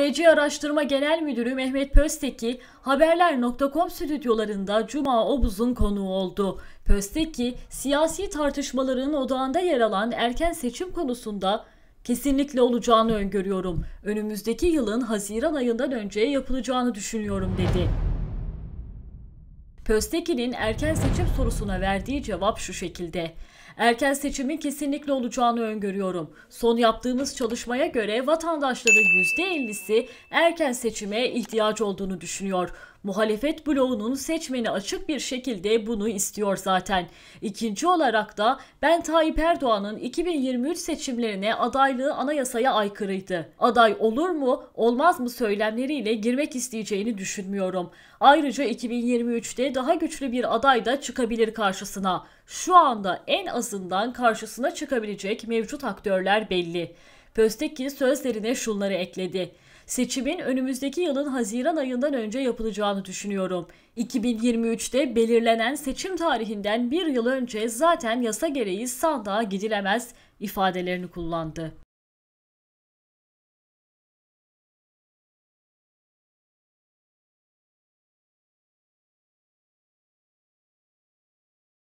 ARC Araştırma Genel Müdürü Mehmet Pösteki, Haberler.com stüdyolarında Cuma Obuz'un konuğu oldu. Pösteki, siyasi tartışmaların odağında yer alan erken seçim konusunda kesinlikle olacağını öngörüyorum. Önümüzdeki yılın Haziran ayından önce yapılacağını düşünüyorum dedi. Pöstekin'in erken seçim sorusuna verdiği cevap şu şekilde. Erken seçimin kesinlikle olacağını öngörüyorum. Son yaptığımız çalışmaya göre vatandaşların %50'si erken seçime ihtiyaç olduğunu düşünüyor. Muhalefet bloğunun seçmeni açık bir şekilde bunu istiyor zaten. İkinci olarak da ben Tayyip Erdoğan'ın 2023 seçimlerine adaylığı anayasaya aykırıydı. Aday olur mu olmaz mı söylemleriyle girmek isteyeceğini düşünmüyorum. Ayrıca 2023'te daha güçlü bir aday da çıkabilir karşısına. Şu anda en azından karşısına çıkabilecek mevcut aktörler belli. Pöstekki sözlerine şunları ekledi. Seçimin önümüzdeki yılın Haziran ayından önce yapılacağını düşünüyorum. 2023'te belirlenen seçim tarihinden bir yıl önce zaten yasa gereği sandığa gidilemez ifadelerini kullandı.